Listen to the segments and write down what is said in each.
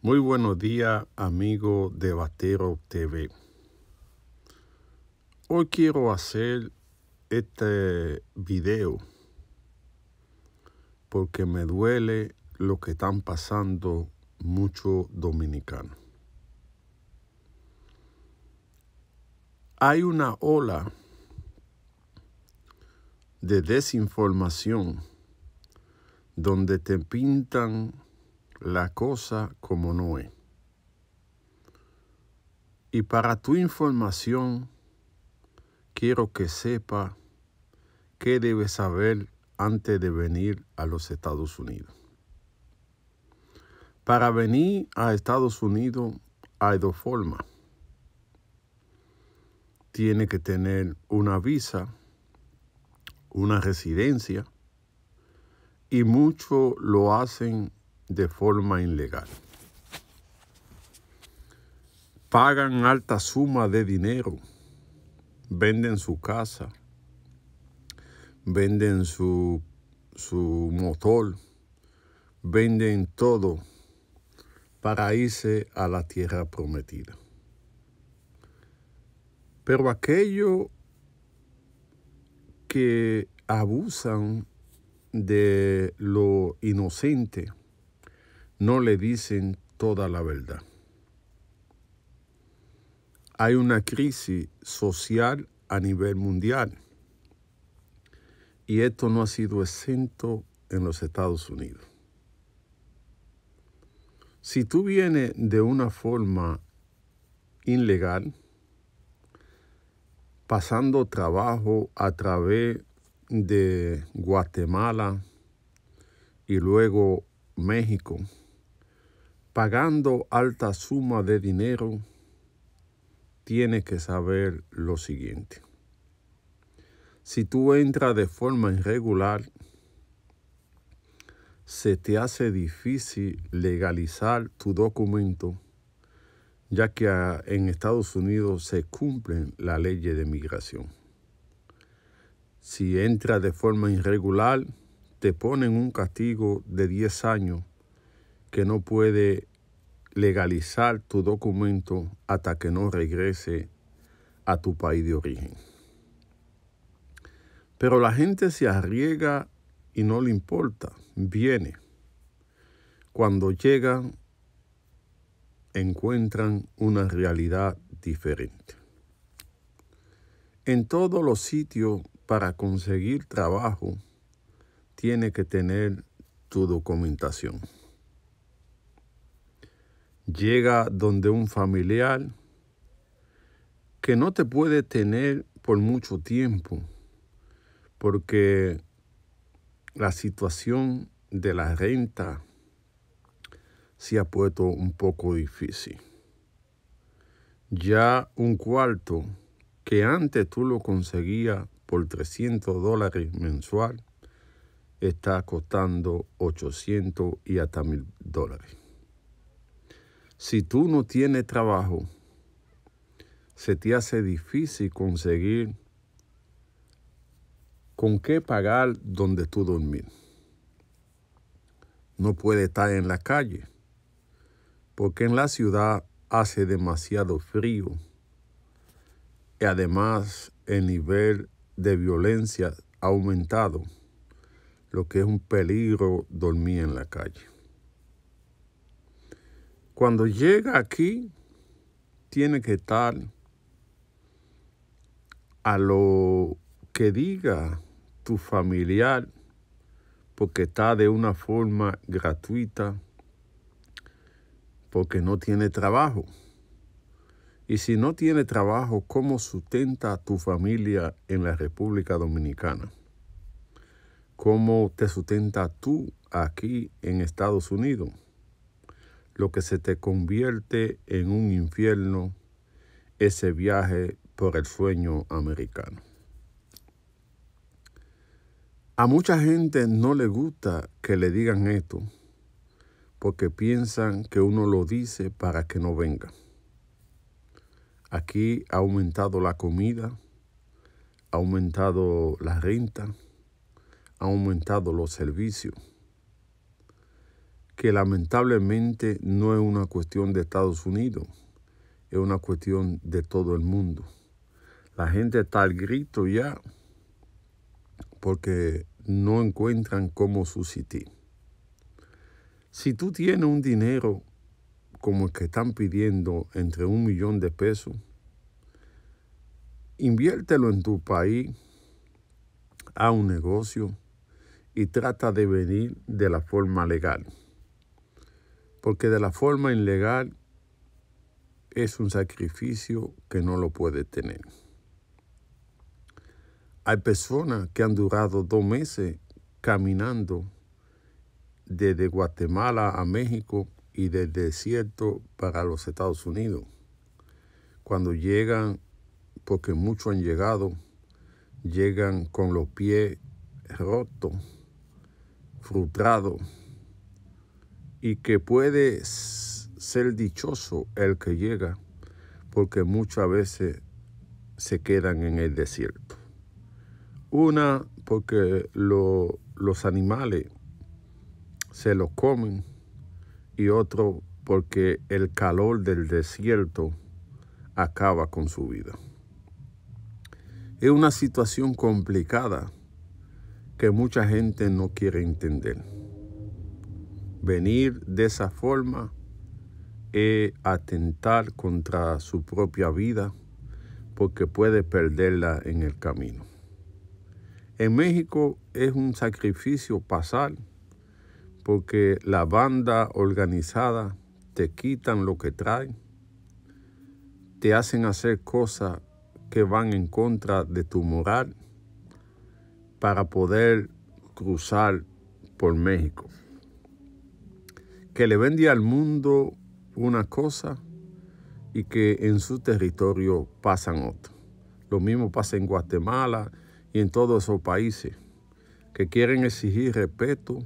Muy buenos días, amigo de Batero TV. Hoy quiero hacer este video porque me duele lo que están pasando muchos dominicanos. Hay una ola de desinformación donde te pintan la cosa como no es. Y para tu información, quiero que sepa qué debes saber antes de venir a los Estados Unidos. Para venir a Estados Unidos hay dos formas. Tiene que tener una visa, una residencia, y muchos lo hacen de forma ilegal. Pagan alta suma de dinero, venden su casa, venden su, su motor, venden todo para irse a la tierra prometida. Pero aquello que abusan de lo inocente, no le dicen toda la verdad. Hay una crisis social a nivel mundial y esto no ha sido exento en los Estados Unidos. Si tú vienes de una forma ilegal, pasando trabajo a través de Guatemala y luego México, pagando alta suma de dinero, tienes que saber lo siguiente. Si tú entras de forma irregular, se te hace difícil legalizar tu documento, ya que ah, en Estados Unidos se cumplen la ley de migración. Si entras de forma irregular, te ponen un castigo de 10 años que no puede legalizar tu documento hasta que no regrese a tu país de origen. Pero la gente se arriesga y no le importa, viene. Cuando llegan, encuentran una realidad diferente. En todos los sitios para conseguir trabajo, tiene que tener tu documentación llega donde un familiar que no te puede tener por mucho tiempo, porque la situación de la renta se ha puesto un poco difícil. Ya un cuarto que antes tú lo conseguías por 300 dólares mensual, está costando 800 y hasta 1000 dólares. Si tú no tienes trabajo, se te hace difícil conseguir con qué pagar donde tú dormir. No puede estar en la calle, porque en la ciudad hace demasiado frío. Y además el nivel de violencia ha aumentado, lo que es un peligro dormir en la calle. Cuando llega aquí, tiene que estar a lo que diga tu familiar, porque está de una forma gratuita, porque no tiene trabajo. Y si no tiene trabajo, ¿cómo sustenta tu familia en la República Dominicana? ¿Cómo te sustenta tú aquí en Estados Unidos? lo que se te convierte en un infierno ese viaje por el sueño americano. A mucha gente no le gusta que le digan esto porque piensan que uno lo dice para que no venga. Aquí ha aumentado la comida, ha aumentado la renta, ha aumentado los servicios que lamentablemente no es una cuestión de Estados Unidos, es una cuestión de todo el mundo. La gente está al grito ya porque no encuentran cómo suscitar. Si tú tienes un dinero como el que están pidiendo entre un millón de pesos, inviértelo en tu país, a un negocio y trata de venir de la forma legal porque de la forma ilegal es un sacrificio que no lo puede tener. Hay personas que han durado dos meses caminando desde Guatemala a México y del desierto para los Estados Unidos. Cuando llegan, porque muchos han llegado, llegan con los pies rotos, frustrados y que puede ser dichoso el que llega, porque muchas veces se quedan en el desierto. Una, porque los animales se los comen y otro, porque el calor del desierto acaba con su vida. Es una situación complicada que mucha gente no quiere entender. Venir de esa forma es atentar contra su propia vida porque puede perderla en el camino. En México es un sacrificio pasar porque la banda organizada te quitan lo que traen, te hacen hacer cosas que van en contra de tu moral para poder cruzar por México que le vende al mundo una cosa y que en su territorio pasan otra. Lo mismo pasa en Guatemala y en todos esos países que quieren exigir respeto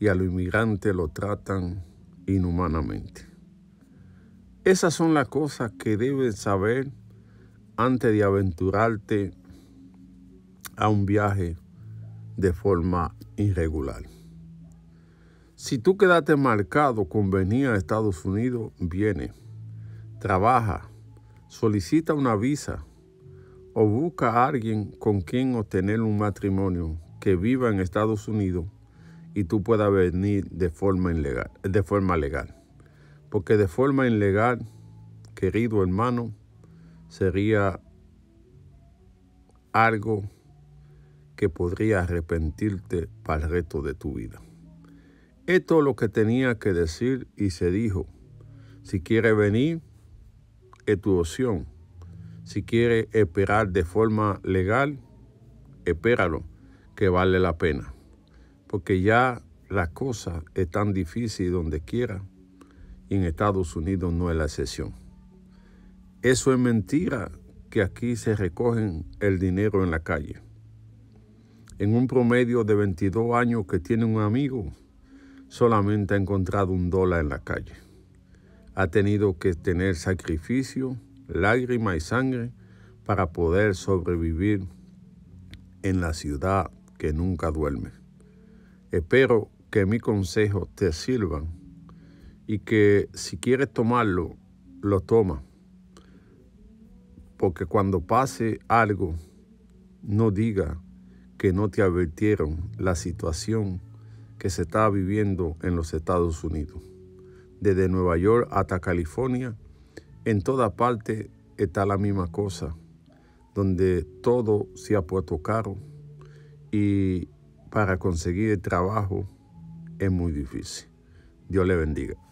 y a los inmigrantes lo tratan inhumanamente. Esas son las cosas que debes saber antes de aventurarte a un viaje de forma irregular. Si tú quedaste marcado con venir a Estados Unidos, viene, trabaja, solicita una visa o busca a alguien con quien obtener un matrimonio que viva en Estados Unidos y tú puedas venir de forma de forma legal. Porque de forma ilegal, querido hermano, sería algo que podría arrepentirte para el resto de tu vida. Esto es lo que tenía que decir y se dijo. Si quiere venir, es tu opción. Si quiere esperar de forma legal, espéralo, que vale la pena. Porque ya las es tan difícil donde quiera y en Estados Unidos no es la excepción. Eso es mentira que aquí se recogen el dinero en la calle. En un promedio de 22 años que tiene un amigo, solamente ha encontrado un dólar en la calle. Ha tenido que tener sacrificio, lágrima y sangre para poder sobrevivir en la ciudad que nunca duerme. Espero que mi consejo te sirva y que si quieres tomarlo, lo toma. Porque cuando pase algo, no diga que no te advirtieron la situación que se está viviendo en los Estados Unidos. Desde Nueva York hasta California, en toda parte está la misma cosa, donde todo se ha puesto caro y para conseguir trabajo es muy difícil. Dios le bendiga.